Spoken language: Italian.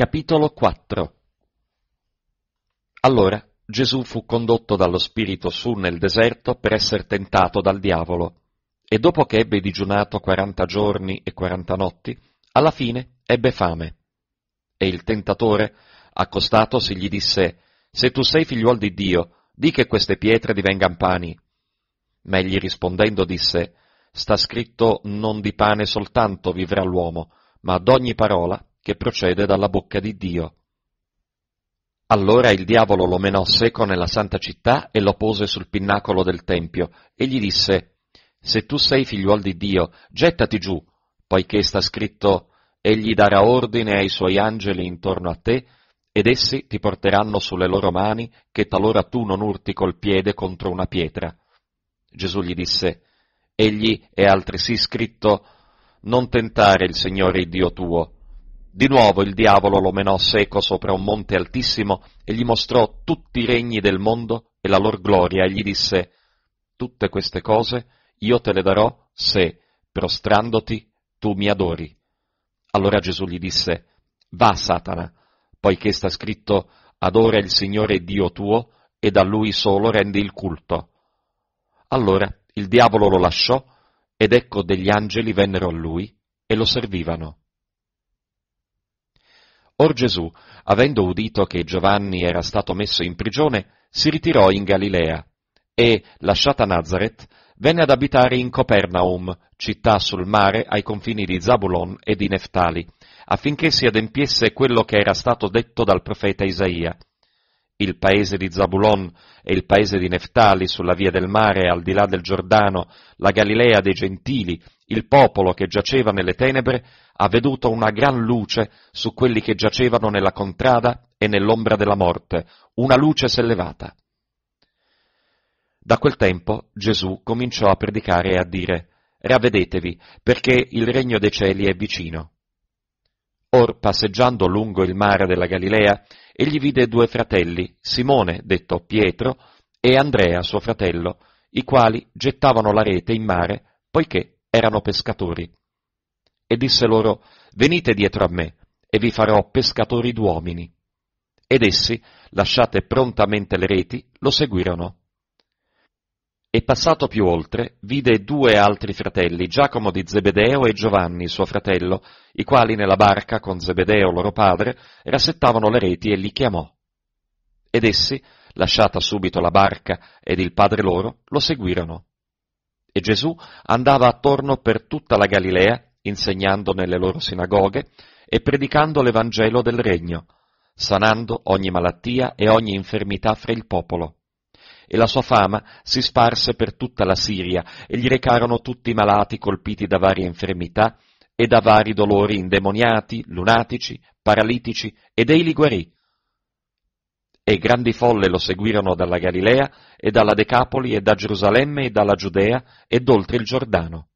Capitolo 4 Allora Gesù fu condotto dallo Spirito su nel deserto per essere tentato dal diavolo, e dopo che ebbe digiunato quaranta giorni e quaranta notti, alla fine ebbe fame. E il tentatore, accostatosi, gli disse, Se tu sei figliuol di Dio, di che queste pietre divengan pani. Ma egli rispondendo disse, Sta scritto non di pane soltanto vivrà l'uomo, ma ad ogni parola che procede dalla bocca di Dio. Allora il diavolo lo menò seco nella santa città e lo pose sul pinnacolo del Tempio e gli disse, Se tu sei figliuol di Dio, gettati giù, poiché sta scritto, Egli darà ordine ai suoi angeli intorno a te, ed essi ti porteranno sulle loro mani, che talora tu non urti col piede contro una pietra. Gesù gli disse, Egli è altresì scritto, Non tentare il Signore il Dio tuo, di nuovo il diavolo lo menò seco sopra un monte altissimo e gli mostrò tutti i regni del mondo e la lor gloria e gli disse, Tutte queste cose io te le darò se, prostrandoti, tu mi adori. Allora Gesù gli disse, Va, Satana, poiché sta scritto, adora il Signore Dio tuo e da lui solo rendi il culto. Allora il diavolo lo lasciò ed ecco degli angeli vennero a lui e lo servivano. Or Gesù, avendo udito che Giovanni era stato messo in prigione, si ritirò in Galilea e, lasciata Nazareth, venne ad abitare in Copernaum, città sul mare ai confini di Zabulon e di Neftali, affinché si adempiesse quello che era stato detto dal profeta Isaia. Il paese di Zabulon e il paese di Neftali sulla via del mare al di là del Giordano, la Galilea dei Gentili, il popolo che giaceva nelle tenebre ha veduto una gran luce su quelli che giacevano nella contrada e nell'ombra della morte, una luce s'è levata. Da quel tempo Gesù cominciò a predicare e a dire, Ravvedetevi, perché il regno dei cieli è vicino. Or, passeggiando lungo il mare della Galilea, egli vide due fratelli, Simone, detto Pietro, e Andrea, suo fratello, i quali gettavano la rete in mare, poiché erano pescatori. E disse loro, venite dietro a me, e vi farò pescatori d'uomini. Ed essi, lasciate prontamente le reti, lo seguirono. E passato più oltre, vide due altri fratelli, Giacomo di Zebedeo e Giovanni, suo fratello, i quali nella barca con Zebedeo loro padre rassettavano le reti e li chiamò. Ed essi, lasciata subito la barca ed il padre loro, lo seguirono. E Gesù andava attorno per tutta la Galilea, insegnando nelle loro sinagoghe e predicando l'Evangelo del Regno, sanando ogni malattia e ogni infermità fra il popolo. E la sua fama si sparse per tutta la Siria e gli recarono tutti i malati colpiti da varie infermità e da vari dolori indemoniati, lunatici, paralitici, ed ei li guarì e grandi folle lo seguirono dalla Galilea e dalla Decapoli e da Gerusalemme e dalla Giudea ed oltre il Giordano.